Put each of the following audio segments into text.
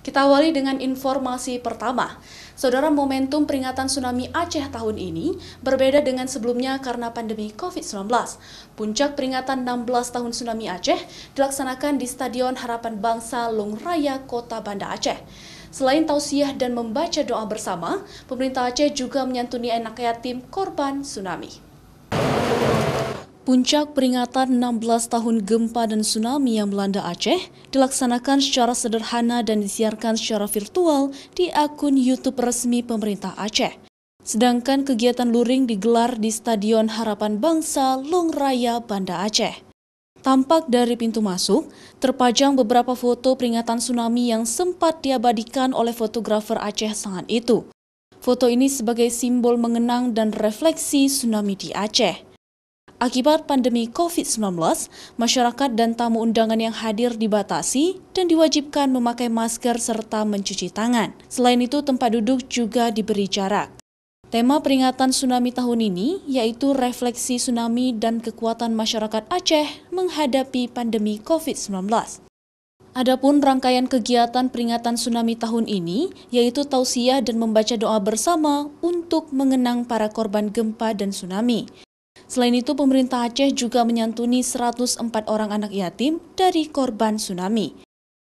Kita awali dengan informasi pertama. Saudara momentum peringatan tsunami Aceh tahun ini berbeda dengan sebelumnya karena pandemi COVID-19. Puncak peringatan 16 tahun tsunami Aceh dilaksanakan di Stadion Harapan Bangsa Raya Kota Banda Aceh. Selain tausiah dan membaca doa bersama, pemerintah Aceh juga menyantuni anak yatim korban tsunami. Puncak peringatan 16 tahun gempa dan tsunami yang melanda Aceh dilaksanakan secara sederhana dan disiarkan secara virtual di akun YouTube resmi pemerintah Aceh. Sedangkan kegiatan luring digelar di Stadion Harapan Bangsa Raya, Banda Aceh. Tampak dari pintu masuk, terpajang beberapa foto peringatan tsunami yang sempat diabadikan oleh fotografer Aceh saat itu. Foto ini sebagai simbol mengenang dan refleksi tsunami di Aceh. Akibat pandemi COVID-19, masyarakat dan tamu undangan yang hadir dibatasi dan diwajibkan memakai masker serta mencuci tangan. Selain itu, tempat duduk juga diberi jarak. Tema peringatan tsunami tahun ini yaitu refleksi tsunami dan kekuatan masyarakat Aceh menghadapi pandemi COVID-19. Adapun rangkaian kegiatan peringatan tsunami tahun ini yaitu tausiah dan membaca doa bersama untuk mengenang para korban gempa dan tsunami. Selain itu, pemerintah Aceh juga menyantuni 104 orang anak yatim dari korban tsunami.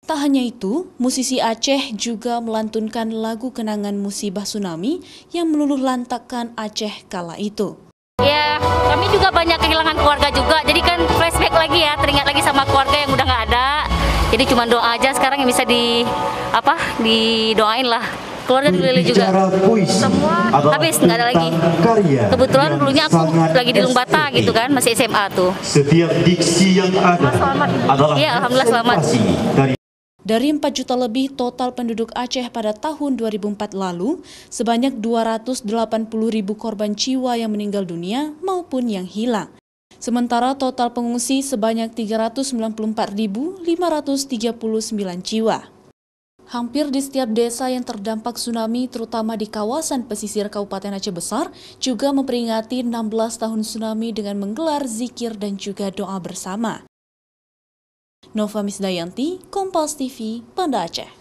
Tak hanya itu, musisi Aceh juga melantunkan lagu kenangan musibah tsunami yang meluluh lantakan Aceh kala itu. Ya, kami juga banyak kehilangan keluarga juga, jadi kan flashback lagi ya, teringat lagi sama keluarga yang udah nggak ada. Jadi cuma doa aja sekarang yang bisa di apa didoain lah keluarga dari Lili juga semua habis nggak ada lagi kebetulan dulunya aku lagi di Lumbata gitu kan masih SMA tuh setiap diksi yang ada selamat, adalah ya alhamdulillah selamat dari dari 4 juta lebih total penduduk Aceh pada tahun 2004 lalu, sebanyak 280 ribu korban jiwa yang meninggal dunia maupun yang hilang. Sementara total pengungsi sebanyak 394.539 jiwa. Hampir di setiap desa yang terdampak tsunami, terutama di kawasan pesisir Kabupaten Aceh Besar, juga memperingati 16 tahun tsunami dengan menggelar zikir dan juga doa bersama. Nova Misdayanti, Kompas TV, Banda Aceh.